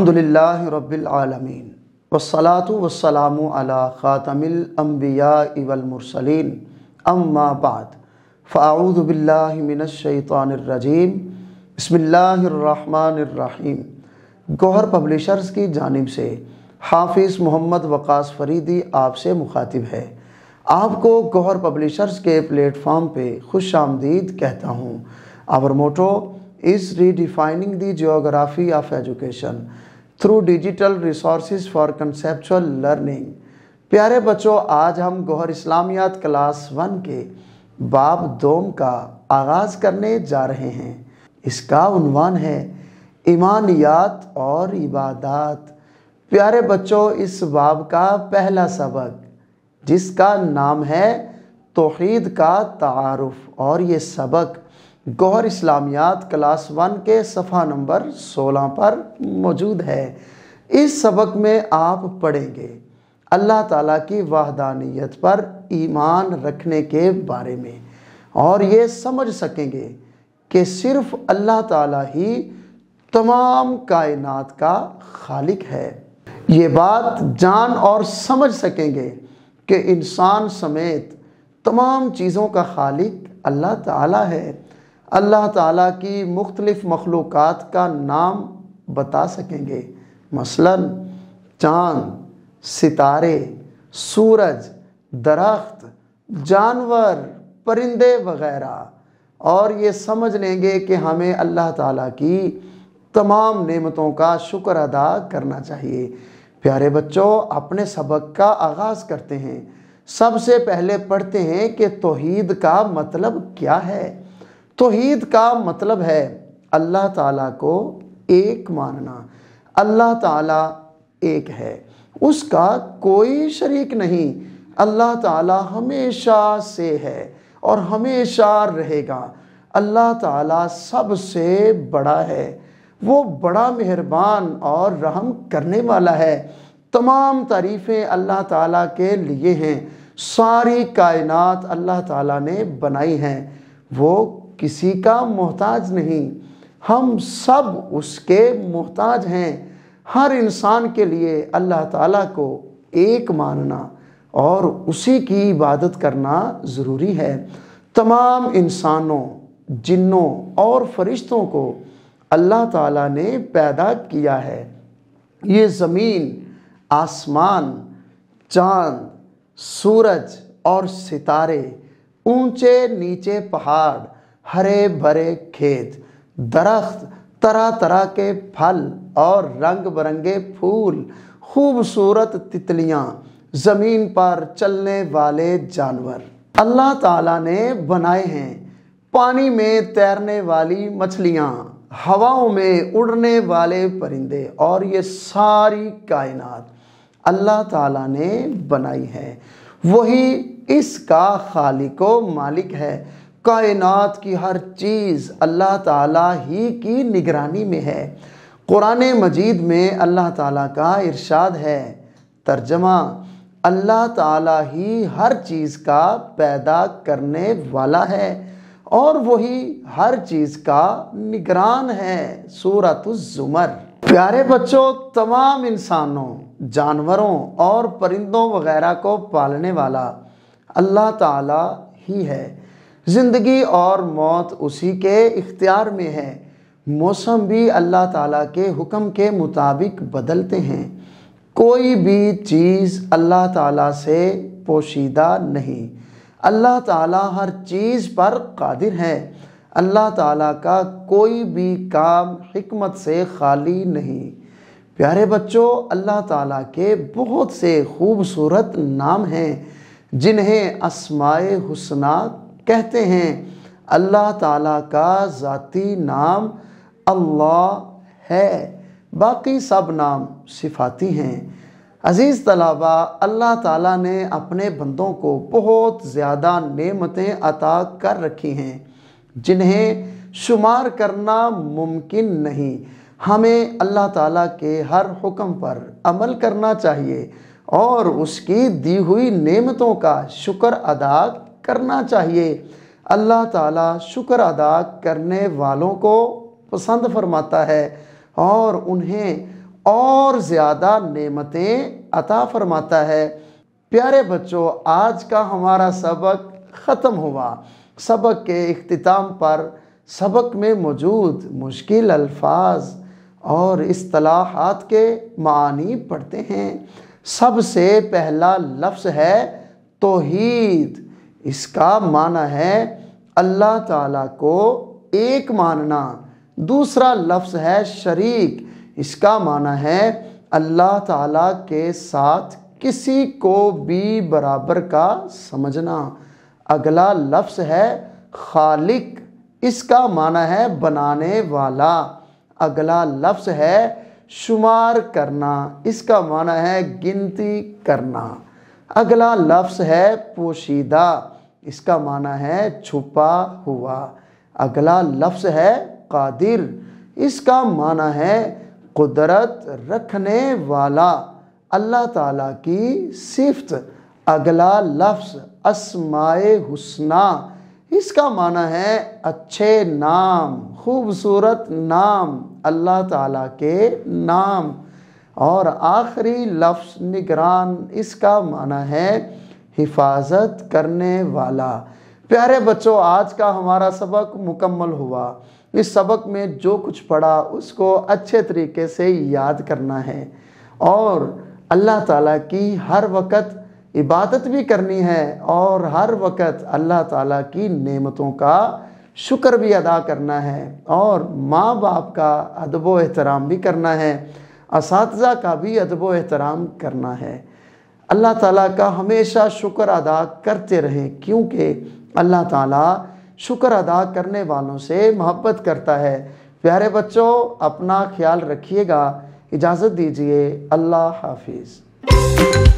अल्हम्दुलिल्लाह रब्बिल आलमीन वस्सलातु वस्सलामु अला ख़ातमिल अम्बिया वल मुरसलीन अम्मा बाद फ़ाऊदु बिल्लाहि मिनश शैतानिर रजीम बिस्मिल्लाहिर रहमानिर रहीम गौहर पब्लिशर्स की जानिब से हाफिज़ मोहम्मद वक़ास फरीदी आपसे मुखातिब है आपको गौहर पब्लिशर्स के प्लेटफॉर्म पे खुश आमदीद कहता हूँ our motto is redefining the geography of education through digital resource for conceptual learning प्यारे बच्चों आज हम गौहर इस्लामियात क्लास वन के बाब दोम का आगाज़ करने जा रहे हैं इसका उनवान है ईमानियात और इबादत प्यारे बच्चों इस बाब का पहला सबक जिसका नाम है तोहद का तारफ़ और ये सबक गौर इस्लामियात क्लास वन के सफ़ा नंबर सोलह पर मौजूद है इस सबक में आप पढ़ेंगे अल्लाह ताला की वाहदानियत पर ईमान रखने के बारे में और ये समझ सकेंगे कि सिर्फ़ अल्लाह ताला ही तमाम कायनात का खालिक है ये बात जान और समझ सकेंगे कि इंसान समेत तमाम चीज़ों का खालिक अल्लाह ताला है अल्लाह ताला की मुख्तलिफ़ मखलूक़ का नाम बता सकेंगे मसलन चाँद सितारे सूरज दरख्त जानवर परिंदे वगैरह और ये समझ लेंगे कि हमें अल्लाह ताला की तमाम नेमतों का शुक्र अदा करना चाहिए प्यारे बच्चों अपने सबक का आगाज़ करते हैं सबसे पहले पढ़ते हैं कि तोहद का मतलब क्या है तोहीद का मतलब है अल्लाह ताला को एक मानना अल्लाह ताला एक है उसका कोई शरीक नहीं अल्लाह ताला हमेशा से है और हमेशा रहेगा अल्लाह ताला सबसे बड़ा है वो बड़ा मेहरबान और रहम करने वाला है तमाम तारीफ़ें अल्लाह ताला के लिए हैं सारी कायनात अल्लाह ताला ने बनाई हैं वो किसी का मोहताज नहीं हम सब उसके मोहताज हैं हर इंसान के लिए अल्लाह ताला को एक मानना और उसी की इबादत करना ज़रूरी है तमाम इंसानों जिन्नों और फरिश्तों को अल्लाह ताला ने पैदा किया है ये ज़मीन आसमान चांद सूरज और सितारे ऊंचे नीचे पहाड़ हरे भरे खेत दरख्त तरह तरह के फल और रंग बिरंगे फूल खूबसूरत तितलियाँ ज़मीन पर चलने वाले जानवर अल्लाह ताला ने बनाए हैं पानी में तैरने वाली मछलियाँ हवाओं में उड़ने वाले परिंदे और ये सारी कायनात अल्लाह ताला ने बनाई है वही इसका खालिको मालिक है कायनात की हर चीज़ अल्लाह ताला ही की निगरानी में है कुरान मजीद में अल्लाह ताला का इरशाद है तर्जमा अल्लाह ताला ही हर चीज़ का पैदा करने वाला है और वही हर चीज़ का निगरान है सूरत जुमर प्यारे बच्चों तमाम इंसानों जानवरों और परिंदों वगैरह को पालने वाला अल्लाह ताला ही है ज़िंदगी और मौत उसी के इख्तियार में है मौसम भी अल्लाह ताला के हुक्म के मुताबिक बदलते हैं कोई भी चीज़ अल्लाह ताला से पोशीदा नहीं अल्लाह ताला हर चीज़ पर कादिर है अल्लाह ताला का कोई भी काम हमत से खाली नहीं प्यारे बच्चों अल्लाह ताला के बहुत से खूबसूरत नाम हैं जिन्हें असमाय हुसना कहते हैं अल्लाह ताला का ज़ाती नाम अल्लाह है बाकी सब नाम सिफाती हैं अज़ीज़ तलाबा अल्लाह ताला ने अपने बंदों को बहुत ज़्यादा नेमतें अता कर रखी हैं जिन्हें शुमार करना मुमकिन नहीं हमें अल्लाह ताला के हर हुक्म पर अमल करना चाहिए और उसकी दी हुई नेमतों का शुक्र अदा करना चाहिए अल्लाह ताला शुक्र अदा करने वालों को पसंद फरमाता है और उन्हें और ज़्यादा नेमतें अता फरमाता है प्यारे बच्चों आज का हमारा सबक ख़त्म हुआ सबक के अख्ताम पर सबक में मौजूद मुश्किल अल्फाज और असलाहत के मानी पढ़ते हैं सबसे पहला लफ्ज़ है तोहीद इसका माना है अल्लाह ताला को एक मानना दूसरा लफ्ज़ है शरीक इसका माना है अल्लाह ताला के साथ किसी को भी बराबर का समझना अगला लफ्ज़ है खालिक इसका माना है बनाने वाला अगला लफ्ज़ है शुमार करना इसका माना है गिनती करना अगला लफ्स है पोशीदा इसका माना है छुपा हुआ अगला लफ्स है कादिर इसका माना है कुदरत रखने वाला अल्लाह ताला की सिफ्त अगला लफ्स असमाए हुसना इसका माना है अच्छे नाम खूबसूरत नाम अल्लाह ताला के नाम और आखिरी लफ्स निगरान इसका माना है हिफाजत करने वाला प्यारे बच्चों आज का हमारा सबक मुकम्मल हुआ इस सबक में जो कुछ पढ़ा उसको अच्छे तरीके से याद करना है और अल्लाह ताला की हर वक्त इबादत भी करनी है और हर वक्त अल्लाह ताला की नेमतों का शुक्र भी अदा करना है और माँ बाप का अदब एहतराम भी करना है इस का भी अदब एहतराम करना है अल्लाह ताला का हमेशा शुक्र अदा करते रहें क्योंकि अल्लाह ताला शुक्र अदा करने वालों से मोहब्बत करता है प्यारे बच्चों अपना ख्याल रखिएगा इजाज़त दीजिए अल्लाह हाफिज़